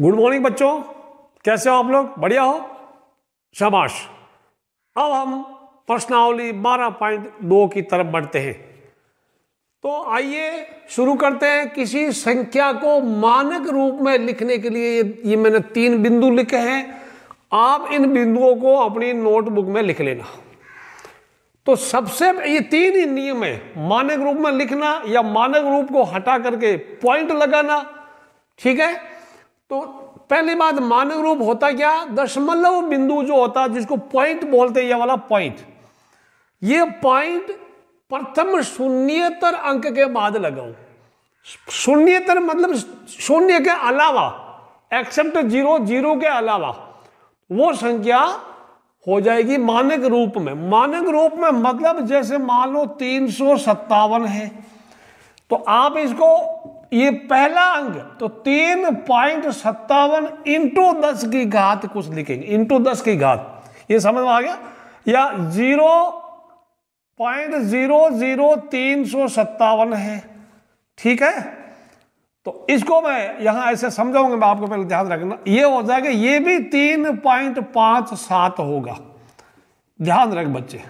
Good morning बच्चों कैसे हो आप लोग बढ़िया हो शाबाश अब हम प्रश्नावली बारह पॉइंट दो की तरफ बढ़ते हैं तो आइए शुरू करते हैं किसी संख्या को मानक रूप में लिखने के लिए ये ये मैंने तीन बिंदु लिखे हैं आप इन बिंदुओं को अपनी नोटबुक में लिख लेना तो सबसे ये तीन ही नियम है मानक रूप में लिखना या मानक रूप को हटा करके पॉइंट लगाना ठीक है तो पहली बात मानव रूप होता क्या दशमलव बिंदु जो होता जिसको पॉइंट बोलते ये वाला पॉइंट ये पॉइंट प्रथम शून्यतर अंक के बाद लगाओ शून्यतर मतलब शून्य के अलावा एक्सेप्ट जीरो जीरो के अलावा वो संख्या हो जाएगी मानक रूप में मानक रूप में मतलब जैसे मान लो तीन है तो आप इसको ये पहला अंग तो तीन पॉइंट सत्तावन इंटू दस की घात कुछ लिखेंगे इंटू दस की घात ये समझ में आ गया या जीरो पॉइंट जीरो जीरो तीन सौ सत्तावन है ठीक है तो इसको मैं यहां ऐसे समझाऊंगा मैं आपको पहले ध्यान रखना ये हो जाएगा ये भी तीन पॉइंट पांच सात होगा ध्यान रख बच्चे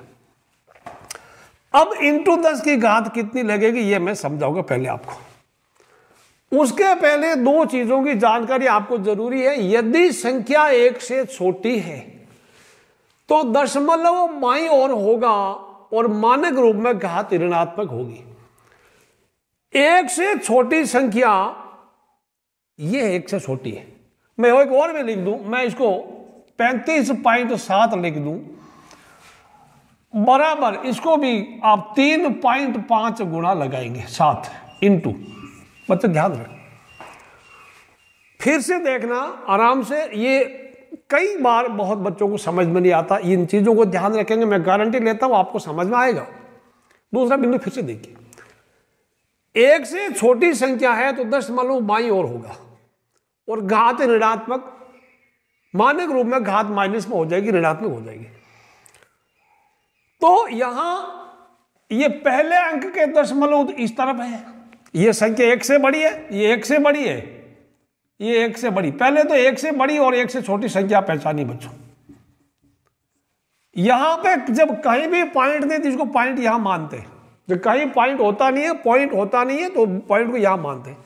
अब इंटू दस की घात कितनी लगेगी ये मैं समझाऊंगा पहले आपको उसके पहले दो चीजों की जानकारी आपको जरूरी है यदि संख्या एक से छोटी है तो दशमलव माई और होगा और मानक रूप में घात ऋणात्मक होगी एक से छोटी संख्या यह एक से छोटी है मैं एक और में लिख दू मैं इसको पैंतीस पॉइंट सात लिख दू बराबर इसको भी आप तीन पॉइंट पांच गुणा लगाएंगे सात इंटू मतलब ध्यान रख फिर से देखना आराम से ये कई बार बहुत बच्चों को समझ में नहीं आता इन चीज़ों को ध्यान रखेंगे मैं गारंटी लेता हूं आपको समझ में आएगा दूसरा बिंदु फिर से देखिए एक से छोटी संख्या है तो दस मालूम बाई और होगा और घात ऋणात्मक मानक रूप में घात माइनस में हो जाएगी ऋणात्मक हो जाएगी तो यहां ये पहले अंक के दशमलव इस तरफ है ये संख्या एक से बड़ी है ये एक से बड़ी है ये एक से बड़ी पहले तो एक से बड़ी और एक से छोटी संख्या पहचानी बच्चों यहां पे जब कहीं भी पॉइंट दे जिसको पॉइंट यहां मानते जब कहीं पॉइंट होता नहीं है पॉइंट होता नहीं है तो पॉइंट को यहां मानते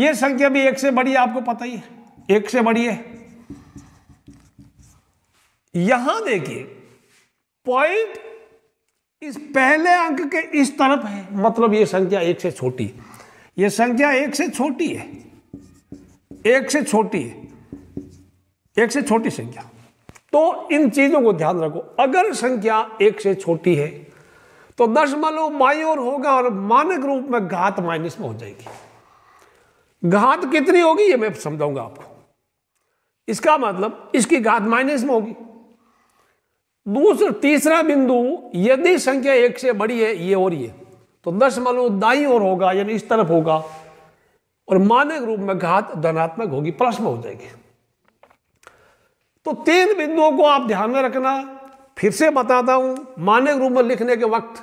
ये संख्या भी एक से बड़ी आपको पता ही है एक से बड़ी है यहां देखिए पॉइंट इस पहले अंक के इस तरफ है मतलब ये संख्या एक से छोटी ये संख्या एक से छोटी है एक से छोटी है एक से छोटी संख्या तो इन चीज़ों को ध्यान रखो अगर संख्या एक से छोटी है तो दशमलव माई और होगा और मानक रूप में घात माइनस में हो जाएगी घात कितनी होगी ये मैं समझाऊंगा आपको इसका मतलब इसकी घात माइनस में होगी दूसरा तीसरा बिंदु यदि संख्या एक से बड़ी है ये और ये तो दस मालूम दाई और होगा यानी इस तरफ होगा और मानक रूप में घात धनात्मक होगी प्लस में हो जाएगी तो तीन बिंदुओं को आप ध्यान में रखना फिर से बताता हूं मानक रूप में लिखने के वक्त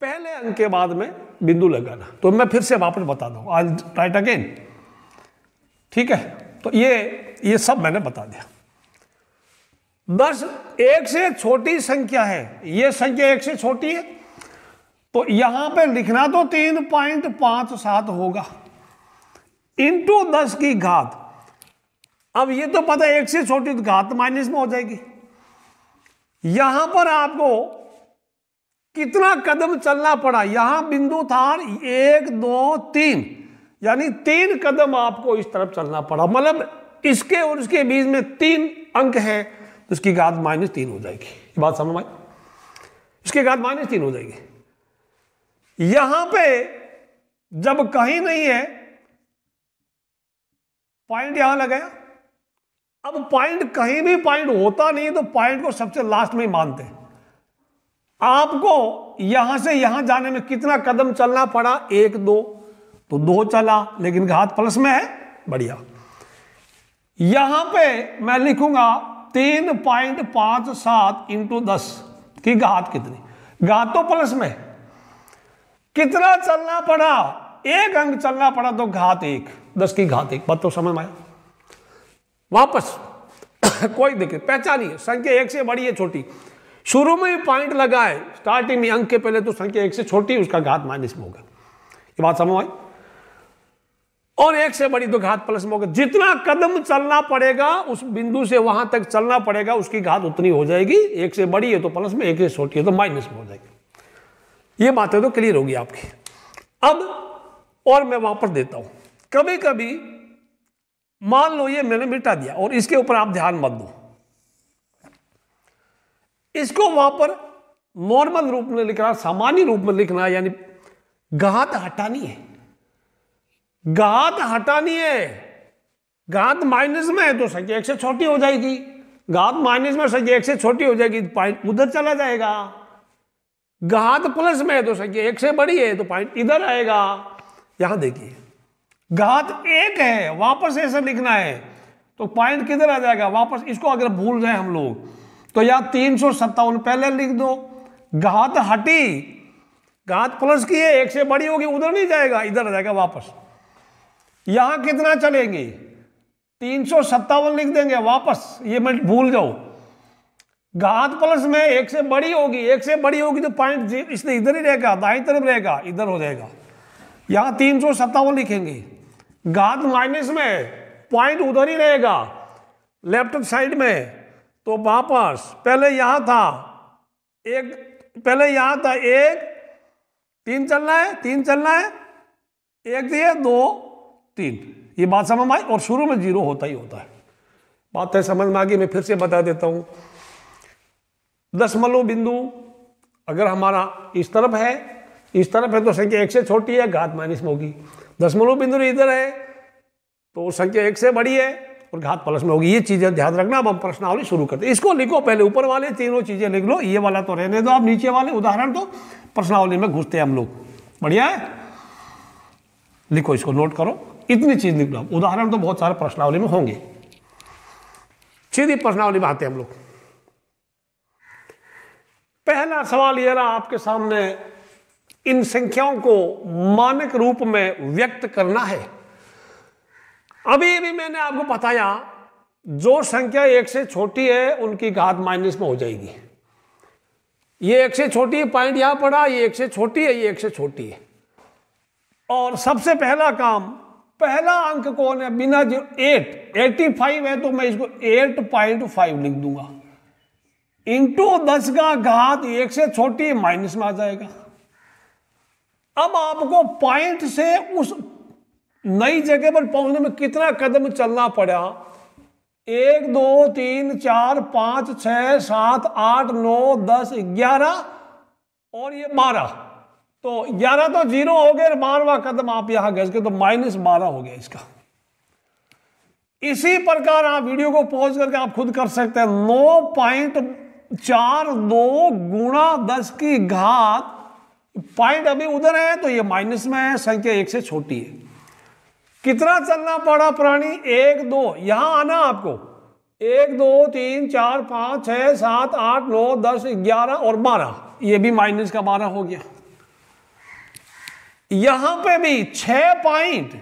पहले अंक के बाद में बिंदु लगाना तो मैं फिर से वापस बता दू आज राइट अगेन ठीक है तो ये ये सब मैंने बता दिया दस एक से छोटी संख्या है ये संख्या एक से छोटी है तो यहां पे लिखना तो तीन पॉइंट पांच सात होगा इंटू दस की घात अब ये तो पता है एक से छोटी तो घात माइनस में हो जाएगी यहां पर आपको कितना कदम चलना पड़ा यहां बिंदु था एक दो तीन यानी तीन कदम आपको इस तरफ चलना पड़ा मतलब इसके और इसके बीच में तीन अंक हैं तो इसकी घात माइनस तीन हो जाएगी ये बात समझ आई इसकी घात माइनस तीन हो जाएगी यहां पे जब कहीं नहीं है पॉइंट यहां लगाया अब पॉइंट कहीं भी पॉइंट होता नहीं तो पॉइंट को सबसे लास्ट में मानते हैं आपको यहां से यहां जाने में कितना कदम चलना पड़ा एक दो तो दो चला लेकिन घात प्लस में है बढ़िया यहां पे मैं लिखूंगा तीन पॉइंट पांच सात इंटू दस की घात कितनी घात तो प्लस में कितना चलना पड़ा एक अंक चलना पड़ा तो घात एक दस की घात एक बात तो समझ में आया वापस कोई दिक्कत पहचानिए संख्या एक से बड़ी है छोटी शुरू में पॉइंट लगाए स्टार्टिंग में अंक के पहले तो संख्या एक से छोटी उसका घात माइनस में होगा ये बात समझ आई और एक से बड़ी तो घात प्लस में होगा जितना कदम चलना पड़ेगा उस बिंदु से वहां तक चलना पड़ेगा उसकी घात उतनी हो जाएगी एक से बड़ी है तो प्लस में एक से छोटी है तो माइनस में हो जाएगी ये बातें तो क्लियर होगी आपकी अब और मैं वहां पर देता हूं कभी कभी मान लो ये मैंने मिटा दिया और इसके ऊपर आप ध्यान मत दो इसको वहां पर नॉर्मल रूप में लिखना सामान्य रूप में लिखना यानी घात हटानी है घात हटानी है घात माइनस में है तो संख्या एक से छोटी हो जाएगी घात माइनस में संख्या एक से छोटी हो जाएगी तो पॉइंट उधर चला जाएगा घात प्लस में है तो संख्या एक से बड़ी है तो पॉइंट इधर आएगा यहां देखिए घात एक है वापस ऐसा लिखना है तो पॉइंट किधर आ जाएगा वापस इसको अगर भूल जाए हम लोग तो या तीन सौ सत्तावन पहले लिख दो घात हटी घात प्लस की है एक से बड़ी होगी उधर नहीं जाएगा इधर आ जाएगा वापस यहाँ कितना चलेंगे तीन सौ सत्तावन लिख देंगे वापस ये मैं भूल जाओ घात प्लस में एक से बड़ी होगी एक से बड़ी होगी तो पॉइंट इसलिए इधर ही रहेगा दाई तरफ रहेगा इधर हो जाएगा यहाँ तीन सौ सत्तावन लिखेंगे घात माइनस में पॉइंट उधर ही रहेगा लेफ्ट साइड में तो वापस पहले यहां था एक पहले यहां था एक तीन चलना है तीन चलना है एक दिए दो तीन ये बात समझ में आई और शुरू में जीरो होता ही होता है बात है समझ में आ गई मैं फिर से बता देता हूं दशमलव बिंदु अगर हमारा इस तरफ है इस तरफ है तो संख्या एक से छोटी है घात माइनस में होगी दशमलव बिंदु इधर है तो संख्या एक से बड़ी है और घात प्लस में होगी ये चीज़ें ध्यान रखना अब हम प्रश्नावली शुरू करते हैं इसको लिखो पहले ऊपर वाले तीनों चीज़ें लिख लो ये वाला तो रहने दो आप नीचे वाले उदाहरण तो प्रश्नावली में घुसते हैं हम लोग बढ़िया है लिखो इसको नोट करो इतनी चीज निकला उदाहरण तो बहुत सारे प्रश्नावली में होंगे सीधी प्रश्नावली में आते हम लोग पहला सवाल यह रहा आपके सामने इन संख्याओं को मानक रूप में व्यक्त करना है अभी अभी मैंने आपको बताया जो संख्या एक से छोटी है उनकी घात माइनस में हो जाएगी ये एक से छोटी पॉइंट यहां पड़ा ये एक से छोटी है ये एक से छोटी है और सबसे पहला काम पहला अंक कौन है बिना जो एट एटी फाइव है तो मैं इसको एट पॉइंट फाइव लिख दूंगा इंटू दस का घात एक से छोटी माइनस में आ जाएगा अब आपको पॉइंट से उस नई जगह पर पहुंचने में कितना कदम चलना पड़ा एक दो तीन चार पांच छ सात आठ नौ दस ग्यारह और ये बारह तो ग्यारह तो जीरो हो गए बारहवा कदम आप यहां गज के तो माइनस बारह हो गया इसका इसी प्रकार आप वीडियो को पॉज करके आप खुद कर सकते हैं नौ पॉइंट चार दो गुणा दस की घात पॉइंट अभी उधर है तो ये माइनस में है संख्या एक से छोटी है कितना चलना पड़ा प्राणी एक दो यहां आना आपको एक दो तीन चार पांच छह सात आठ नौ दस ग्यारह और बारह ये भी माइनस का बारह हो गया यहां पे भी छह पॉइंट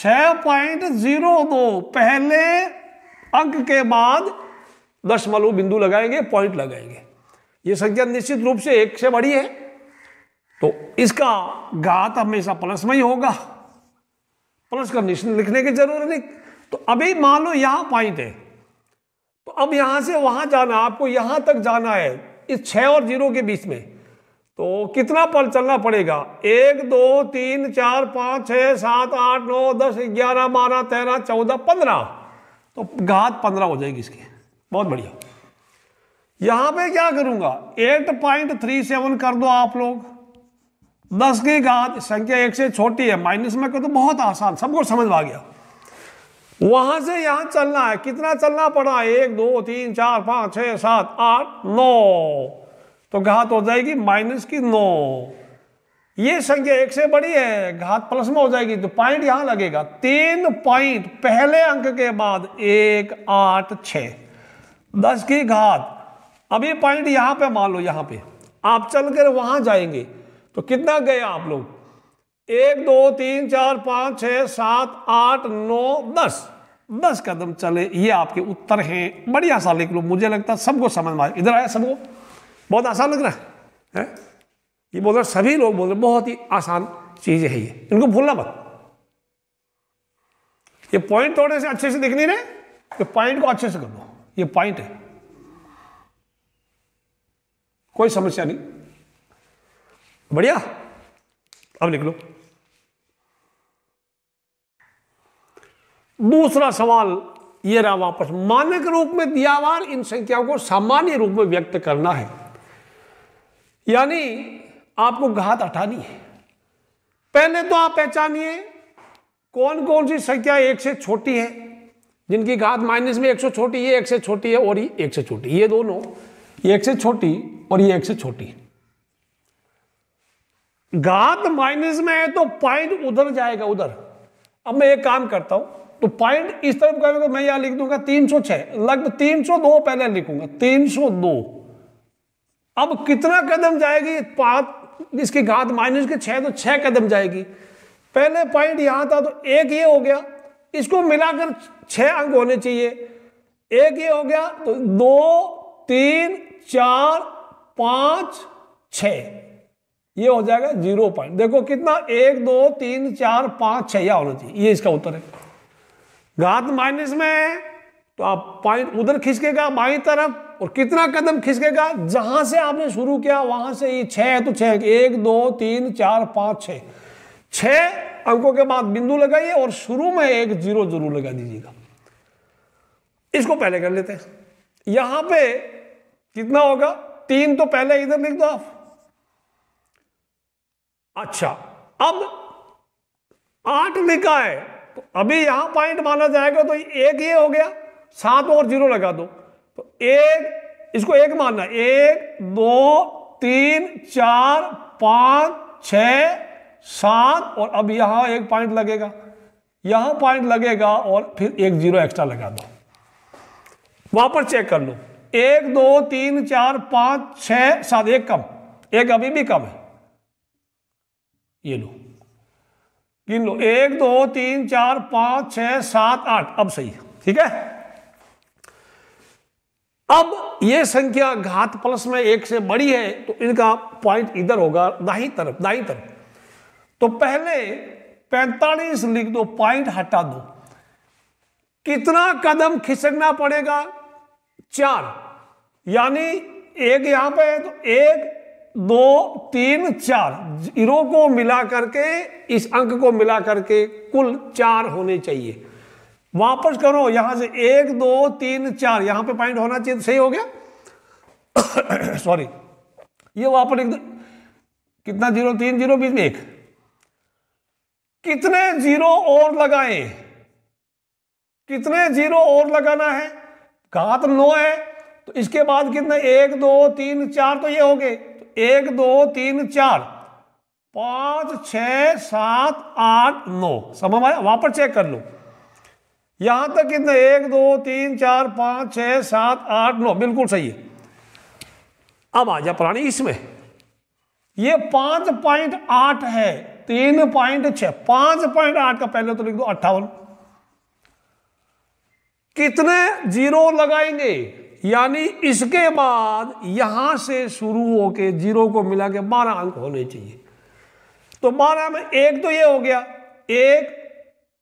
छह पॉइंट जीरो दो पहले अंक के बाद दशमलव बिंदु लगाएंगे पॉइंट लगाएंगे ये संख्या निश्चित रूप से एक से बड़ी है तो इसका घात हमेशा प्लस में ही होगा प्लस का निश्चित लिखने की जरूरत नहीं तो अभी मान लो यहां पॉइंट है तो अब यहां से वहां जाना आपको यहां तक जाना है इस छह और जीरो के बीच में तो कितना पल चलना पड़ेगा एक दो तीन चार पाँच छः सात आठ नौ दस ग्यारह बारह तेरह चौदह पंद्रह तो घात पंद्रह हो जाएगी इसकी बहुत बढ़िया यहाँ पे क्या करूँगा एट पॉइंट थ्री सेवन कर दो आप लोग दस की घात संख्या एक से छोटी है माइनस में कर दो तो बहुत आसान सबको समझ में आ गया वहां से यहां चलना है कितना चलना पड़ा एक दो तीन चार पाँच छ सात आठ नौ तो घात हो जाएगी माइनस की नौ ये संख्या एक से बड़ी है घात प्लस में हो जाएगी तो पॉइंट यहां लगेगा तीन पॉइंट पहले अंक के बाद एक आठ छ दस की घात अभी पॉइंट यहां पे मान लो यहां पे आप चल कर वहां जाएंगे तो कितना गए आप लोग एक दो तीन चार पांच छ सात आठ नौ दस दस कदम चले ये आपके उत्तर हैं बढ़िया सा लिख लो मुझे लगता है सबको समझ में आए इधर आया सबको बहुत आसान लग रहा है, है? ये बोल रहे सभी लोग बोल रहे बहुत ही आसान चीज़ है ये इनको भूलना मत ये पॉइंट थोड़े से अच्छे से दिख नहीं रहे ये पॉइंट को अच्छे से कर लो ये पॉइंट है कोई समस्या नहीं बढ़िया अब निकलो दूसरा सवाल ये रहा वापस मानक रूप में दिया इन संख्याओं को सामान्य रूप में व्यक्त करना है यानी आपको घात हटानी है पहले तो आप पहचानिए कौन कौन सी संख्या एक से छोटी है जिनकी घात माइनस में एक सौ छोटी ये एक से छोटी है और ये एक से छोटी ये दोनों ये एक से छोटी और ये एक से छोटी घात माइनस में है तो पॉइंट उधर जाएगा उधर अब मैं एक काम करता हूं तो पॉइंट इस तरफ करेगा तो मैं यहां लिख दूंगा तीन सौ छह लगभग तीन सौ दो पहले लिखूंगा तीन सौ दो अब कितना कदम जाएगी पाँच इसकी घात माइनस के छह तो छह कदम जाएगी पहले पॉइंट यहां था तो एक ये हो गया इसको मिलाकर छह अंक होने चाहिए एक ये हो गया तो दो तीन चार पाँच छ ये हो जाएगा जीरो पॉइंट देखो कितना एक दो तीन चार पाँच छह या होना चाहिए ये इसका उत्तर है घात माइनस में तो आप पॉइंट उधर खिसकेगा बाई तरफ और कितना कदम खिसकेगा जहां से आपने शुरू किया वहां से ये छह तो छह एक दो तीन चार पांच छ छह अंकों के बाद बिंदु लगाइए और शुरू में एक जीरो जरूर लगा दीजिएगा इसको पहले कर लेते हैं यहां पे कितना होगा तीन तो पहले इधर लिख दो आप अच्छा अब आठ लिखा है तो अभी यहां पॉइंट माना जाएगा तो एक ये हो गया सात और जीरो लगा दो तो एक इसको एक मानना एक दो तीन चार पाँच छ सात और अब यहां एक पॉइंट लगेगा यहां पॉइंट लगेगा और फिर एक जीरो एक्स्ट्रा लगा दो वहां पर चेक कर लो एक दो तीन चार पाँच छ सात एक कम एक अभी भी कम है ये लो गिन लो एक दो तीन चार पांच छ सात आठ अब सही ठीक है अब ये संख्या घात प्लस में एक से बड़ी है तो इनका पॉइंट इधर होगा दाही तरफ दाही तरफ तो पहले 45 लिख दो पॉइंट हटा दो कितना कदम खिसकना पड़ेगा चार यानी एक यहां पे है तो एक दो तीन चार जीरो को मिला करके इस अंक को मिला करके कुल चार होने चाहिए वापस करो यहां से एक दो तीन चार यहां पे पॉइंट होना चाहिए तो सही हो गया सॉरी ये वापस एक दो कितना जीरो तीन जीरो बीच में एक कितने जीरो और लगाए कितने जीरो और लगाना है कहा तो नो है तो इसके बाद कितने एक दो तीन चार तो ये हो गए तो एक दो तीन चार पांच छ सात आठ नौ समझ आया वापस चेक कर लो यहां तक कितने एक दो तीन चार पांच छह सात आठ नौ बिल्कुल सही है अब आ जा प्राणी इसमें ये पांच पॉइंट आठ है तीन पॉइंट छ पांच पॉइंट आठ का पहले तो लिख दो अट्ठावन कितने जीरो लगाएंगे यानी इसके बाद यहां से शुरू होके जीरो को मिला के बारह अंक होने चाहिए तो बारह में एक तो ये हो गया एक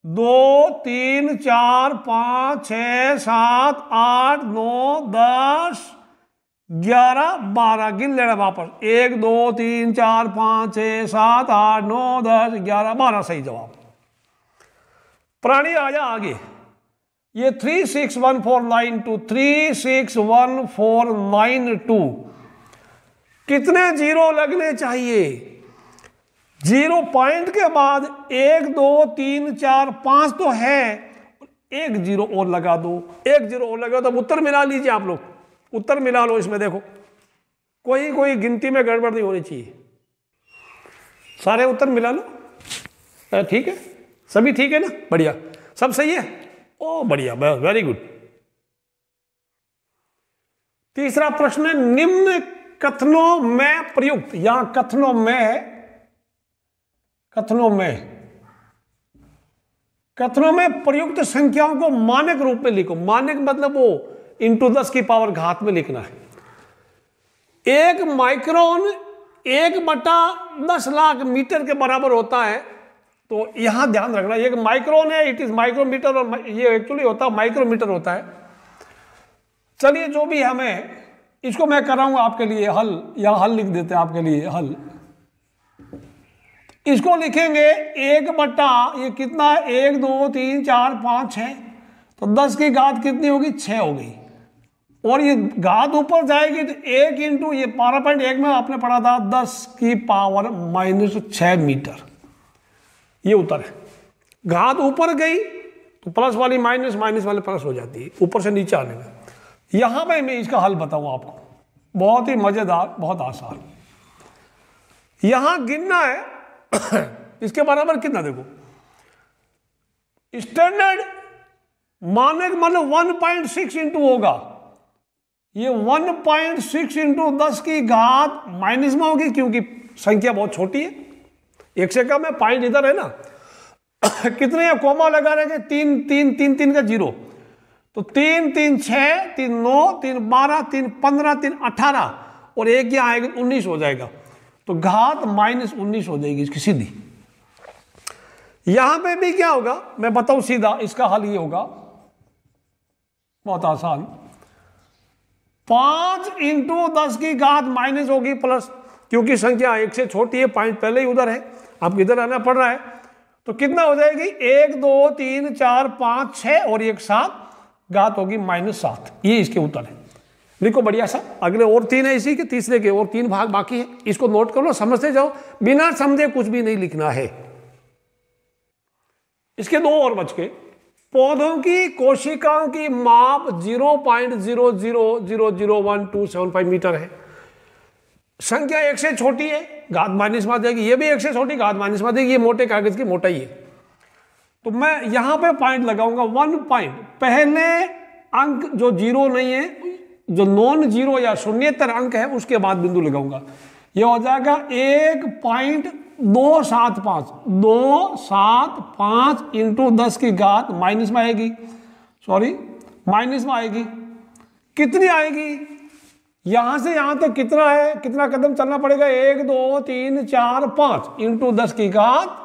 दो तीन चार पाँच छ सात आठ नौ दस ग्यारह बारह गिन लेना वापस एक दो तीन चार पाँच छ सात आठ नौ दस ग्यारह बारह सही जवाब प्राणी आया आगे ये three six one four nine two three six one four nine two कितने जीरो लगने चाहिए जीरो पॉइंट के बाद एक दो तीन चार पांच तो है एक जीरो और लगा दो एक जीरो और लगा दो अब उत्तर मिला लीजिए आप लोग उत्तर मिला लो इसमें देखो कोई कोई गिनती में गड़बड़ नहीं होनी चाहिए सारे उत्तर मिला लो ठीक है सभी ठीक है ना बढ़िया सब सही है ओ बढ़िया वेरी गुड तीसरा प्रश्न है निम्न कथनों में प्रयुक्त यहां कथनों में है कथनों में कथनों में प्रयुक्त संख्याओं को मानक रूप में लिखो मानक मतलब वो इंटू दस की पावर घात में लिखना है एक माइक्रोन एक बटा दस लाख मीटर के बराबर होता है तो यहां ध्यान रखना एक माइक्रोन है इट इज माइक्रोमीटर और ये एक्चुअली होता है माइक्रोमीटर होता है चलिए जो भी हमें इसको मैं कराऊंगा आपके लिए हल या हल लिख देते हैं आपके लिए हल इसको लिखेंगे एक बट्टा ये कितना एक दो तीन चार पाँच छः तो दस की घात कितनी होगी छः हो गई और ये घात ऊपर जाएगी तो एक इंटू ये बारह पॉइंट एक में आपने पढ़ा था दस की पावर माइनस छः मीटर ये उत्तर है घात ऊपर गई तो प्लस वाली माइनस माइनस वाली प्लस हो जाती है ऊपर से नीचे आने में यहाँ पर मैं इसका हल बताऊँ आपको बहुत ही मज़ेदार बहुत आसान यहाँ गिनना है इसके बराबर कितना देखो स्टैंडर्ड माने मतलब वन पॉइंट सिक्स इंटू होगा ये वन पॉइंट सिक्स इंटू दस की घात माइनस में होगी क्योंकि संख्या बहुत छोटी है एक से कम है पॉइंट इधर है ना कितने है कोमा लगा रहे तीन तीन तीन तीन का जीरो तो तीन तीन छ तीन नौ तीन बारह तीन पंद्रह तीन अठारह और एक यहाँ आएगा उन्नीस हो जाएगा तो घात माइनस उन्नीस हो जाएगी इसकी सीधी यहां पे भी क्या होगा मैं बताऊं सीधा इसका हल ये होगा बहुत आसान पांच इंटू दस की घात माइनस होगी प्लस क्योंकि संख्या एक से छोटी है पांच पहले ही उधर है आपको इधर आना पड़ रहा है तो कितना हो जाएगी एक दो तीन चार पांच छह और एक सात घात होगी माइनस सात ये इसके उत्तर है लिखो बढ़िया सा अगले और तीन है इसी के तीसरे के और तीन भाग बाकी है इसको नोट कर लो समझते जाओ बिना समझे कुछ भी नहीं लिखना है इसके दो और बच के पौधों की कोशिकाओं की माप 0.0000127 मीटर है संख्या एक से छोटी है घात माइनस में जाएगी ये भी एक से छोटी घात माइनस में जाएगी ये मोटे कागज की मोटाई है तो मैं यहां पे पॉइंट लगाऊंगा वन पॉइंट पहले अंक जो जीरो नहीं है जो नॉन जीरो या शून्यतर अंक है उसके बाद बिंदु लगाऊंगा यह हो जाएगा एक पॉइंट दो सात पांच दो सात पांच इंटू दस की घात माइनस में आएगी सॉरी माइनस में आएगी कितनी आएगी यहां से यहां तक तो कितना है कितना कदम चलना पड़ेगा एक दो तीन चार पांच इंटू दस की घात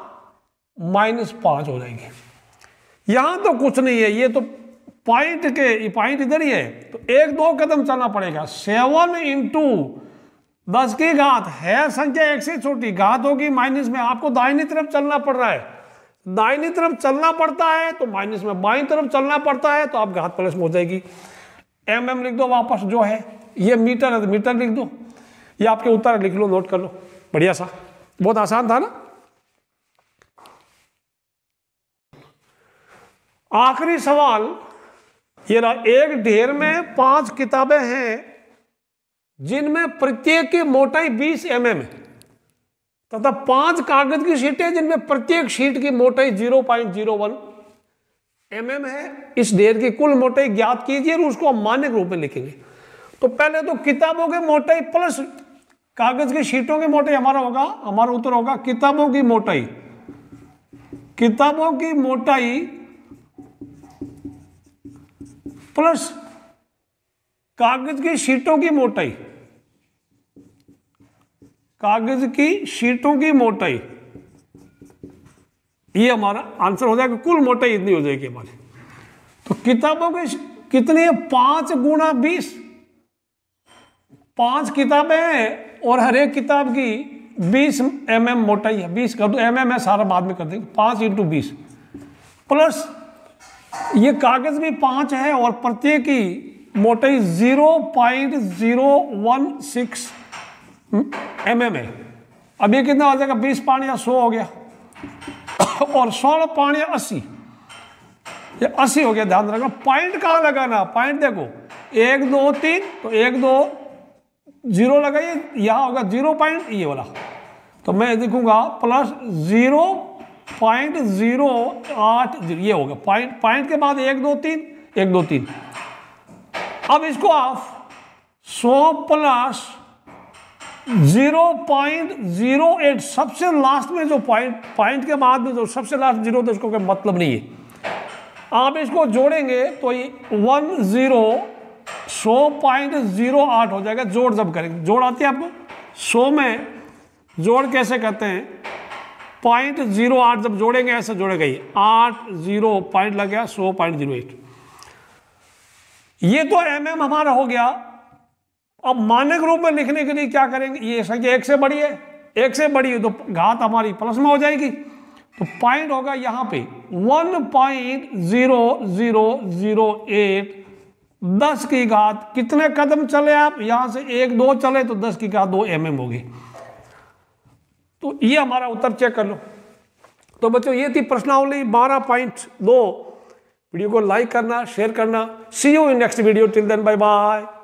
माइनस पांच हो जाएगी यहां तो कुछ नहीं है ये तो पॉइंट के पॉइंट इधर ही है तो एक दो कदम चलना पड़ेगा सेवन इंटू दस की घात है संख्या एक से छोटी घात होगी माइनस में आपको दाहिनी तरफ चलना पड़ रहा है दाहिनी तरफ चलना पड़ता है तो माइनस में बाई तरफ चलना पड़ता है तो आप घात प्लस में हो जाएगी एम एम लिख दो वापस जो है ये मीटर है मीटर लिख दो ये आपके उत्तर लिख लो नोट कर लो बढ़िया सा बहुत आसान था ना आखिरी सवाल ये ना एक ढेर में पांच किताबें हैं जिनमें प्रत्येक की मोटाई 20 एम एम है तथा पांच कागज की सीटें जिनमें प्रत्येक शीट की मोटाई 0.01 पॉइंट mm है इस ढेर की कुल मोटाई ज्ञात कीजिए और उसको हम मानक रूप में लिखेंगे तो पहले तो किताबों की मोटाई प्लस कागज की शीटों की मोटाई हमारा होगा हमारा उत्तर होगा किताबों की मोटाई किताबों की मोटाई प्लस कागज की शीटों की मोटाई कागज की शीटों की मोटाई ये हमारा आंसर हो जाएगा कुल मोटाई इतनी हो जाएगी हमारी तो किताबों की कितनी है पांच गुणा बीस पांच किताबें हैं और हर एक किताब की बीस एम mm मोटाई है बीस कर दो एम एम है सारा बाद में कर देंगे पांच इंटू बीस प्लस ये कागज भी पांच है और प्रत्येक की मोटाई zero point zero one six m m है अब ये कितना हो जाएगा बीस या सौ हो गया और सोलह या अस्सी ये अस्सी हो गया ध्यान रखना पॉइंट कहाँ लगाना पॉइंट देखो एक दो तीन तो एक दो जीरो लगाइए यहाँ होगा जीरो पॉइंट ये वाला तो मैं देखूंगा प्लस जीरो पॉइंट जीरो आठ ये हो गया पॉइंट पॉइंट के बाद एक दो तीन एक दो तीन अब इसको आप सौ plus zero point zero eight सबसे लास्ट में जो पॉइंट पॉइंट के बाद में जो सबसे लास्ट जीरो तो इसको कोई मतलब नहीं है आप इसको जोड़ेंगे तो ये वन जीरो सौ पॉइंट जीरो आठ हो जाएगा जोड़ जब करेंगे जोड़ आती है आपको सौ में जोड़ कैसे करते हैं पॉइंट जीरो आठ जब जोड़ेंगे ऐसे जोड़ेगा ये आठ जीरो पॉइंट लग गया सो पॉइंट जीरो एट ये तो एम mm हमारा हो गया अब मानक रूप में लिखने के लिए क्या करेंगे ये संख्या एक से बड़ी है एक से बड़ी है तो घात हमारी प्लस में हो जाएगी तो पॉइंट होगा यहां पे one point zero zero zero eight दस की घात कितने कदम चले आप यहां से एक दो चले तो दस की घात दो एम mm होगी तो ये हमारा उत्तर चेक कर लो तो बच्चों ये थी प्रश्नावली बारह पॉइंट दो वीडियो को लाइक करना शेयर करना see you in next video till then bye bye